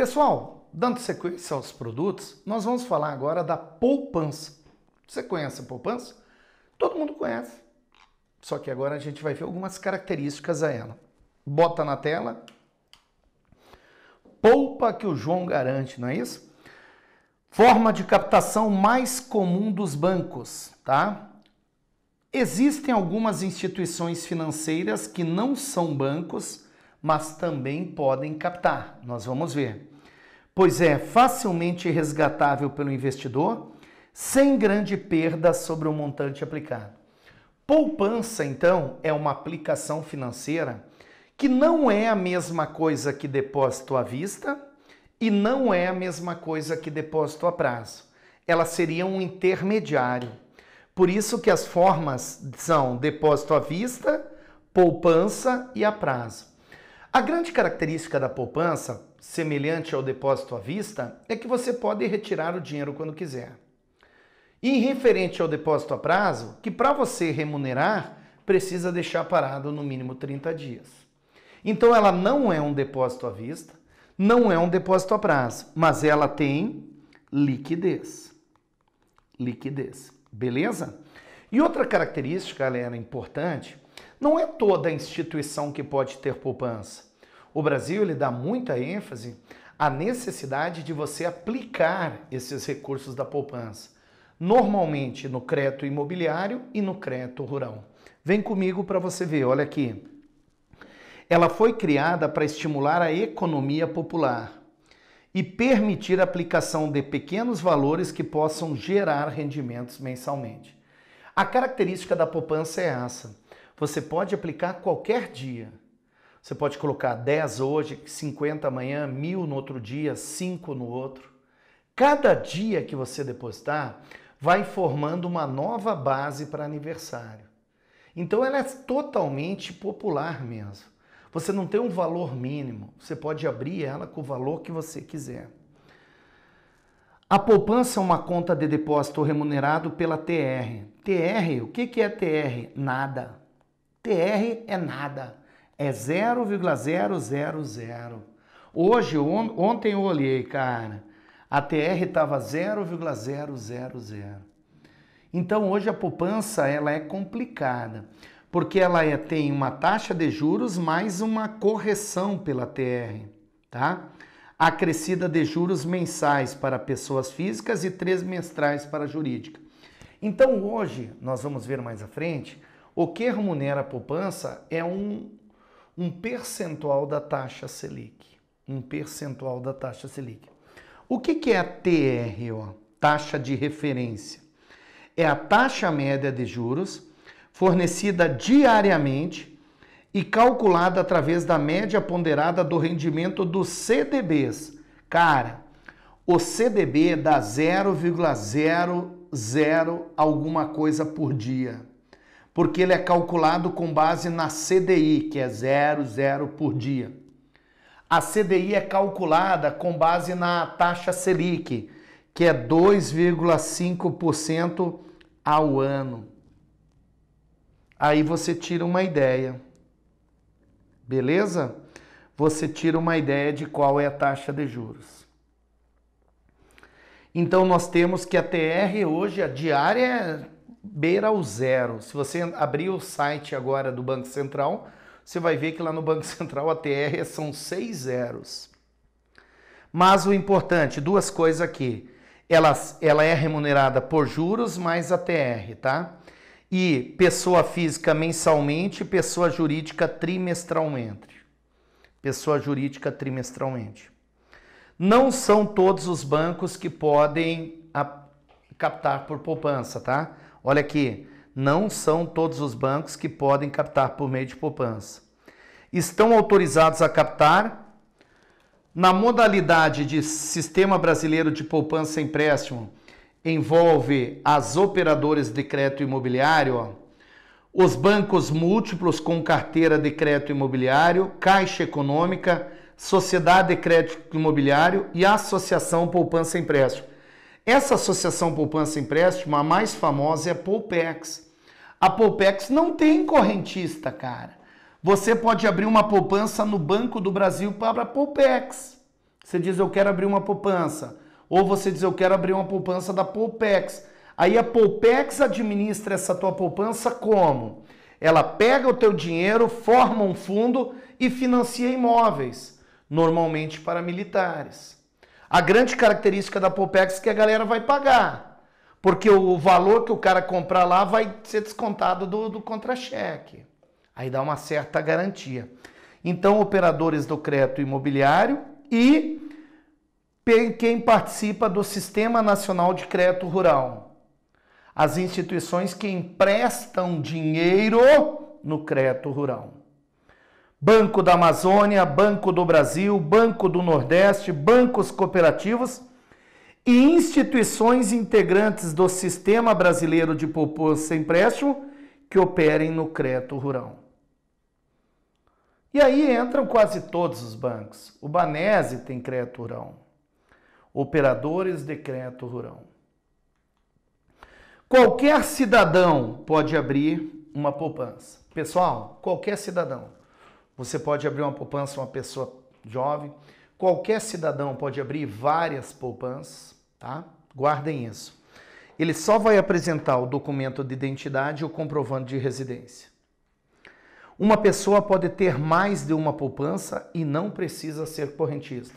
Pessoal, dando sequência aos produtos, nós vamos falar agora da poupança. Você conhece a poupança? Todo mundo conhece. Só que agora a gente vai ver algumas características a ela. Bota na tela. Poupa que o João garante, não é isso? Forma de captação mais comum dos bancos, tá? Existem algumas instituições financeiras que não são bancos, mas também podem captar. Nós vamos ver pois é facilmente resgatável pelo investidor, sem grande perda sobre o montante aplicado. Poupança, então, é uma aplicação financeira que não é a mesma coisa que depósito à vista e não é a mesma coisa que depósito a prazo. Ela seria um intermediário. Por isso que as formas são depósito à vista, poupança e a prazo. A grande característica da poupança, semelhante ao depósito à vista, é que você pode retirar o dinheiro quando quiser. E referente ao depósito a prazo, que para você remunerar, precisa deixar parado no mínimo 30 dias. Então ela não é um depósito à vista, não é um depósito a prazo, mas ela tem liquidez. Liquidez, beleza? E outra característica, galera, importante, não é toda instituição que pode ter poupança. O Brasil ele dá muita ênfase à necessidade de você aplicar esses recursos da poupança, normalmente no crédito imobiliário e no crédito rural. Vem comigo para você ver, olha aqui. Ela foi criada para estimular a economia popular e permitir a aplicação de pequenos valores que possam gerar rendimentos mensalmente. A característica da poupança é essa. Você pode aplicar qualquer dia. Você pode colocar 10 hoje, 50 amanhã, mil no outro dia, 5 no outro. Cada dia que você depositar vai formando uma nova base para aniversário. Então ela é totalmente popular mesmo. Você não tem um valor mínimo, você pode abrir ela com o valor que você quiser. A poupança é uma conta de depósito remunerado pela TR. TR, o que é TR? Nada. TR é nada, é 0,000. Hoje, ontem eu olhei, cara, a TR estava 0,000. Então hoje a poupança ela é complicada, porque ela é, tem uma taxa de juros mais uma correção pela TR, tá? Acrescida de juros mensais para pessoas físicas e trimestrais para jurídica. Então hoje, nós vamos ver mais à frente, o que remunera a poupança é um, um percentual da taxa Selic. Um percentual da taxa Selic. O que, que é a TRO? Taxa de referência. É a taxa média de juros fornecida diariamente e calculada através da média ponderada do rendimento dos CDBs. Cara, o CDB dá 0,00 alguma coisa por dia porque ele é calculado com base na CDI, que é 0,0 por dia. A CDI é calculada com base na taxa Selic, que é 2,5% ao ano. Aí você tira uma ideia. Beleza? Você tira uma ideia de qual é a taxa de juros. Então nós temos que a TR hoje, a diária é beira o zero. Se você abrir o site agora do Banco Central, você vai ver que lá no Banco Central a TR são seis zeros. Mas o importante, duas coisas aqui. Ela, ela é remunerada por juros mais a TR, tá? E pessoa física mensalmente, pessoa jurídica trimestralmente. Pessoa jurídica trimestralmente. Não são todos os bancos que podem captar por poupança, tá? Olha aqui, não são todos os bancos que podem captar por meio de poupança. Estão autorizados a captar na modalidade de Sistema Brasileiro de Poupança e Empréstimo, envolve as operadoras de crédito imobiliário, ó, os bancos múltiplos com carteira de crédito imobiliário, Caixa Econômica, Sociedade de Crédito Imobiliário e Associação Poupança e Empréstimo. Essa associação poupança-empréstimo, a mais famosa é a Poupex. A Poupex não tem correntista, cara. Você pode abrir uma poupança no Banco do Brasil para a Poupex. Você diz, eu quero abrir uma poupança. Ou você diz, eu quero abrir uma poupança da Poupex. Aí a Poupex administra essa tua poupança como? Ela pega o teu dinheiro, forma um fundo e financia imóveis, normalmente para militares. A grande característica da Popex é que a galera vai pagar. Porque o valor que o cara comprar lá vai ser descontado do, do contra-cheque. Aí dá uma certa garantia. Então, operadores do crédito imobiliário e quem participa do Sistema Nacional de Crédito Rural. As instituições que emprestam dinheiro no crédito rural. Banco da Amazônia, Banco do Brasil, Banco do Nordeste, bancos cooperativos e instituições integrantes do Sistema Brasileiro de Poupança e Empréstimo que operem no crédito rural. E aí entram quase todos os bancos. O Banese tem crédito rural. Operadores de crédito rural. Qualquer cidadão pode abrir uma poupança. Pessoal, qualquer cidadão. Você pode abrir uma poupança uma pessoa jovem. Qualquer cidadão pode abrir várias poupanças, tá? Guardem isso. Ele só vai apresentar o documento de identidade ou comprovando de residência. Uma pessoa pode ter mais de uma poupança e não precisa ser correntista.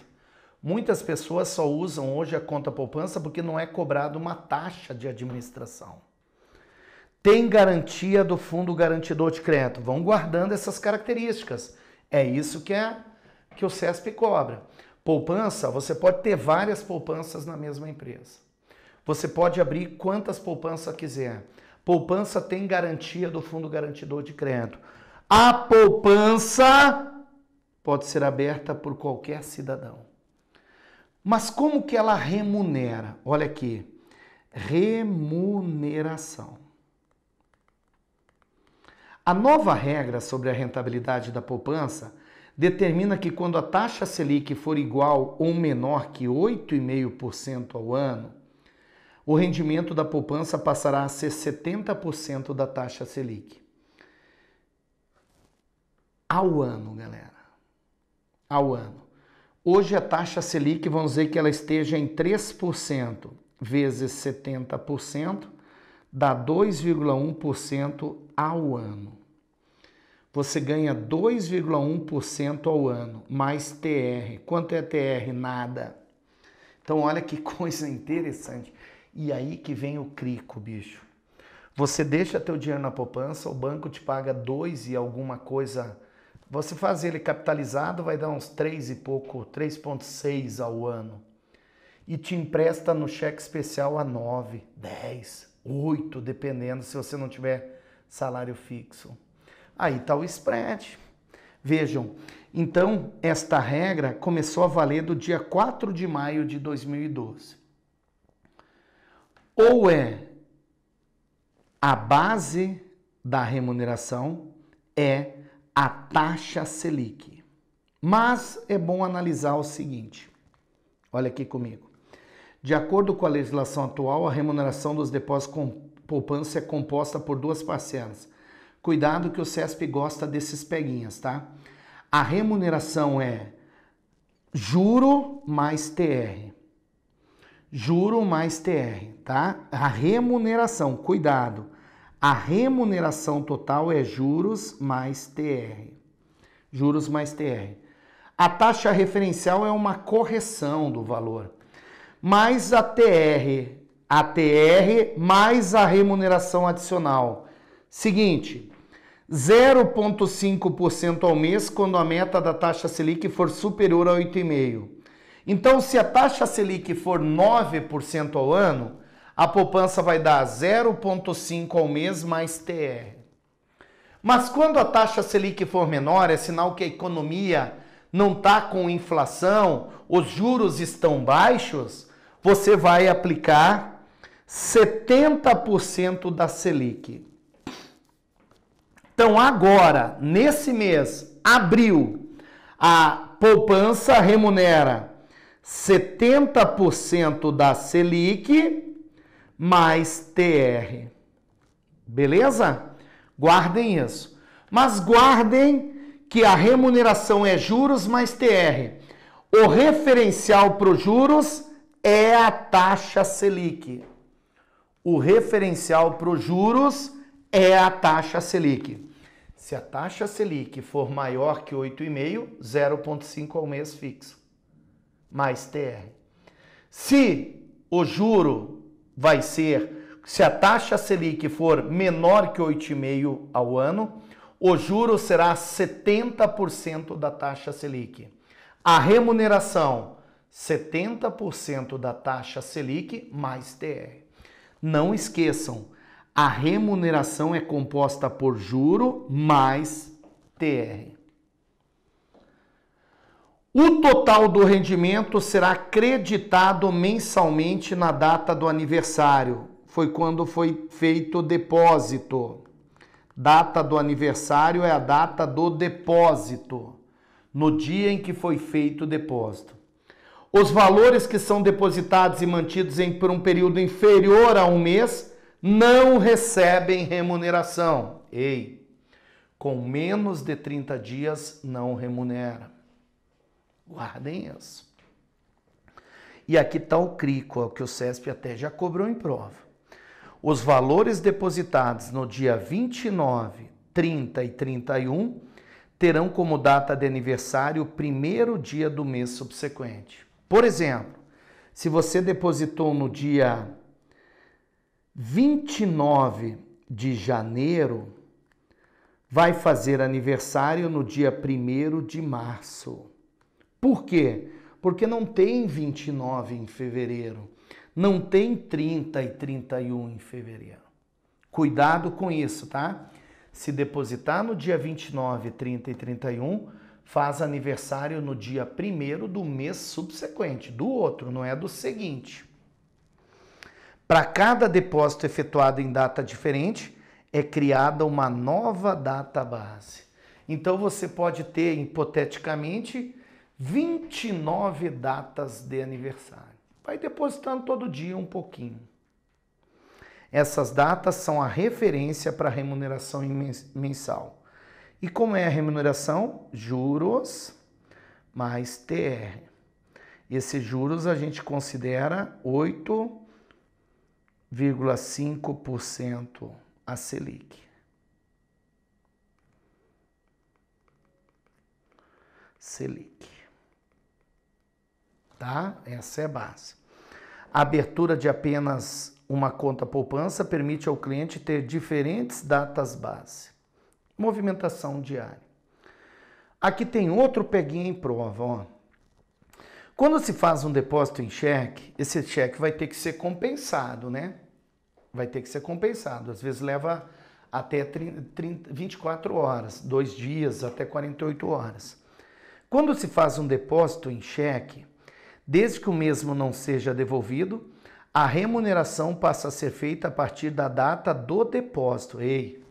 Muitas pessoas só usam hoje a conta poupança porque não é cobrada uma taxa de administração tem garantia do fundo garantidor de crédito. Vão guardando essas características. É isso que é que o CESP cobra. Poupança, você pode ter várias poupanças na mesma empresa. Você pode abrir quantas poupanças quiser. Poupança tem garantia do fundo garantidor de crédito. A poupança pode ser aberta por qualquer cidadão. Mas como que ela remunera? Olha aqui. Remuneração. A nova regra sobre a rentabilidade da poupança determina que quando a taxa Selic for igual ou menor que 8,5% ao ano, o rendimento da poupança passará a ser 70% da taxa Selic. Ao ano, galera. Ao ano. Hoje a taxa Selic, vamos dizer que ela esteja em 3% vezes 70%, dá 2,1% ao ano. Você ganha 2,1% ao ano, mais TR. Quanto é TR? Nada. Então, olha que coisa interessante. E aí que vem o crico, bicho. Você deixa teu dinheiro na poupança, o banco te paga dois e alguma coisa. Você faz ele capitalizado, vai dar uns três e pouco, 3,6 ao ano. E te empresta no cheque especial a 9, 10. 8, dependendo se você não tiver salário fixo. Aí está o spread. Vejam, então esta regra começou a valer do dia 4 de maio de 2012. Ou é a base da remuneração é a taxa Selic. Mas é bom analisar o seguinte. Olha aqui comigo. De acordo com a legislação atual, a remuneração dos depósitos com poupança é composta por duas parcelas. Cuidado que o CESP gosta desses peguinhas, tá? A remuneração é juro mais TR. Juro mais TR, tá? A remuneração, cuidado. A remuneração total é juros mais TR. Juros mais TR. A taxa referencial é uma correção do valor mais a TR. A TR mais a remuneração adicional. Seguinte, 0,5% ao mês quando a meta da taxa Selic for superior a 8,5%. Então, se a taxa Selic for 9% ao ano, a poupança vai dar 0,5% ao mês mais TR. Mas quando a taxa Selic for menor, é sinal que a economia não está com inflação, os juros estão baixos, você vai aplicar 70% da Selic. Então, agora, nesse mês, abril, a poupança remunera 70% da Selic mais TR. Beleza? Guardem isso. Mas guardem que a remuneração é juros mais TR. O referencial para os juros é a taxa Selic. O referencial para os juros é a taxa Selic. Se a taxa Selic for maior que 8,5, 0,5 ao mês fixo, mais TR. Se o juro vai ser, se a taxa Selic for menor que 8,5 ao ano, o juro será 70% da taxa Selic. A remuneração 70% da taxa Selic mais TR. Não esqueçam, a remuneração é composta por juro mais TR. O total do rendimento será creditado mensalmente na data do aniversário. Foi quando foi feito o depósito. Data do aniversário é a data do depósito, no dia em que foi feito o depósito. Os valores que são depositados e mantidos em, por um período inferior a um mês não recebem remuneração. Ei, com menos de 30 dias não remunera. Guardem isso. E aqui está o crico, que o CESP até já cobrou em prova. Os valores depositados no dia 29, 30 e 31 terão como data de aniversário o primeiro dia do mês subsequente. Por exemplo, se você depositou no dia 29 de janeiro, vai fazer aniversário no dia 1 de março. Por quê? Porque não tem 29 em fevereiro, não tem 30 e 31 em fevereiro. Cuidado com isso, tá? Se depositar no dia 29, 30 e 31, faz aniversário no dia primeiro do mês subsequente, do outro, não é do seguinte. Para cada depósito efetuado em data diferente, é criada uma nova data base. Então você pode ter, hipoteticamente, 29 datas de aniversário. Vai depositando todo dia um pouquinho. Essas datas são a referência para a remuneração mensal. E como é a remuneração? Juros mais TR. Esse juros a gente considera 8,5% a Selic. Selic. Tá? Essa é a base. A abertura de apenas uma conta poupança permite ao cliente ter diferentes datas base. Movimentação diária. Aqui tem outro peguinho em prova. Ó. Quando se faz um depósito em cheque, esse cheque vai ter que ser compensado, né? Vai ter que ser compensado. Às vezes leva até 30, 30, 24 horas, dois dias, até 48 horas. Quando se faz um depósito em cheque, desde que o mesmo não seja devolvido, a remuneração passa a ser feita a partir da data do depósito. Ei,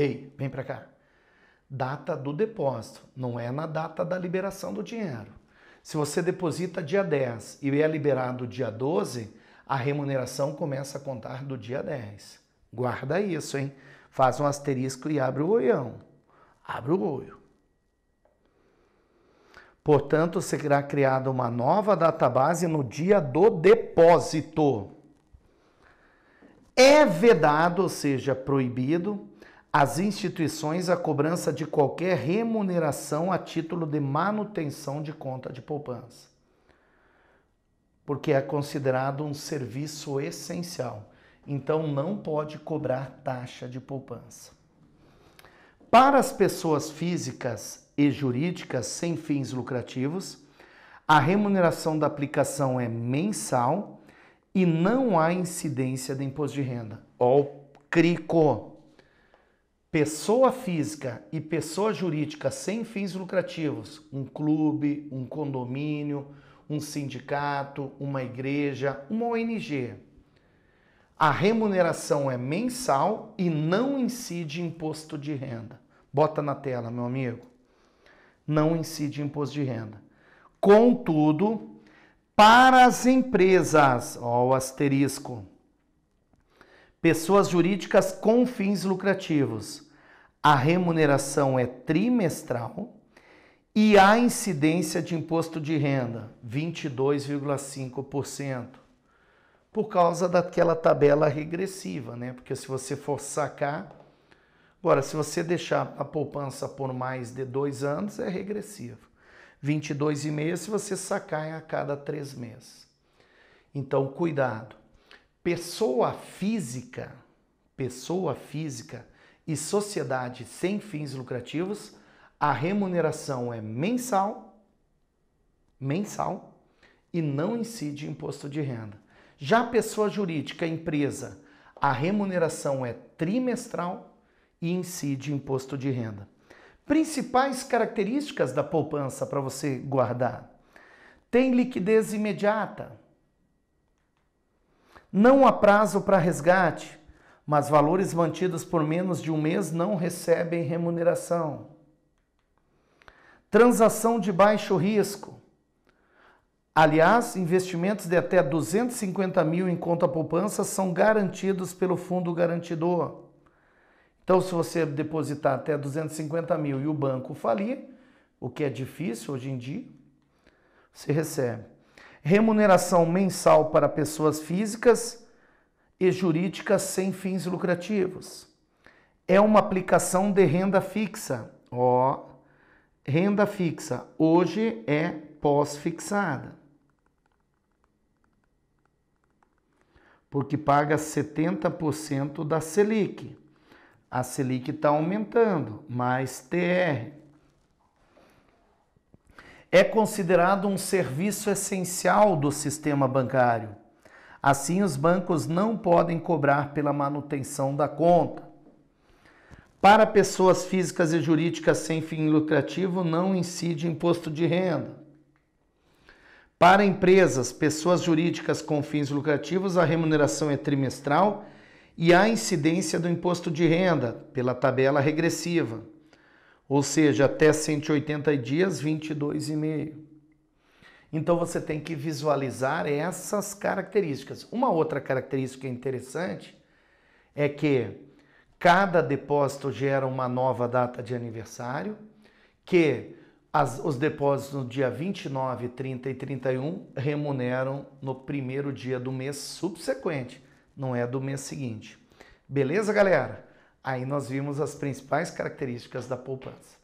Ei, vem para cá. Data do depósito, não é na data da liberação do dinheiro. Se você deposita dia 10 e é liberado dia 12, a remuneração começa a contar do dia 10. Guarda isso, hein? Faz um asterisco e abre o olhão. Abre o olho. Portanto, será criada uma nova database no dia do depósito. É vedado, ou seja, proibido, às instituições a cobrança de qualquer remuneração a título de manutenção de conta de poupança, porque é considerado um serviço essencial. Então não pode cobrar taxa de poupança. Para as pessoas físicas e jurídicas sem fins lucrativos, a remuneração da aplicação é mensal e não há incidência de imposto de renda. Ó, oh, crico! Pessoa física e pessoa jurídica sem fins lucrativos, um clube, um condomínio, um sindicato, uma igreja, uma ONG. A remuneração é mensal e não incide imposto de renda. Bota na tela, meu amigo. Não incide imposto de renda. Contudo, para as empresas, ó, o asterisco Pessoas jurídicas com fins lucrativos. A remuneração é trimestral e há incidência de imposto de renda, 22,5%, por causa daquela tabela regressiva, né? Porque se você for sacar, agora, se você deixar a poupança por mais de dois anos, é regressivo. 22,5% se você sacar é a cada três meses. Então, cuidado. Pessoa física, pessoa física e sociedade sem fins lucrativos, a remuneração é mensal, mensal e não incide imposto de renda. Já pessoa jurídica, empresa, a remuneração é trimestral e incide imposto de renda. Principais características da poupança para você guardar: tem liquidez imediata não há prazo para resgate, mas valores mantidos por menos de um mês não recebem remuneração. Transação de baixo risco. Aliás, investimentos de até 250 mil em conta poupança são garantidos pelo fundo garantidor. Então, se você depositar até 250 mil e o banco falir, o que é difícil hoje em dia, você recebe remuneração mensal para pessoas físicas e jurídicas sem fins lucrativos. É uma aplicação de renda fixa. Ó, renda fixa. Hoje é pós-fixada. Porque paga 70% da Selic. A Selic está aumentando, mais TR é considerado um serviço essencial do sistema bancário. Assim, os bancos não podem cobrar pela manutenção da conta. Para pessoas físicas e jurídicas sem fim lucrativo, não incide imposto de renda. Para empresas, pessoas jurídicas com fins lucrativos, a remuneração é trimestral e há incidência do imposto de renda pela tabela regressiva. Ou seja, até 180 dias, 22,5. Então você tem que visualizar essas características. Uma outra característica interessante é que cada depósito gera uma nova data de aniversário, que as, os depósitos no dia 29, 30 e 31 remuneram no primeiro dia do mês subsequente, não é do mês seguinte. Beleza, galera? Aí nós vimos as principais características da poupança.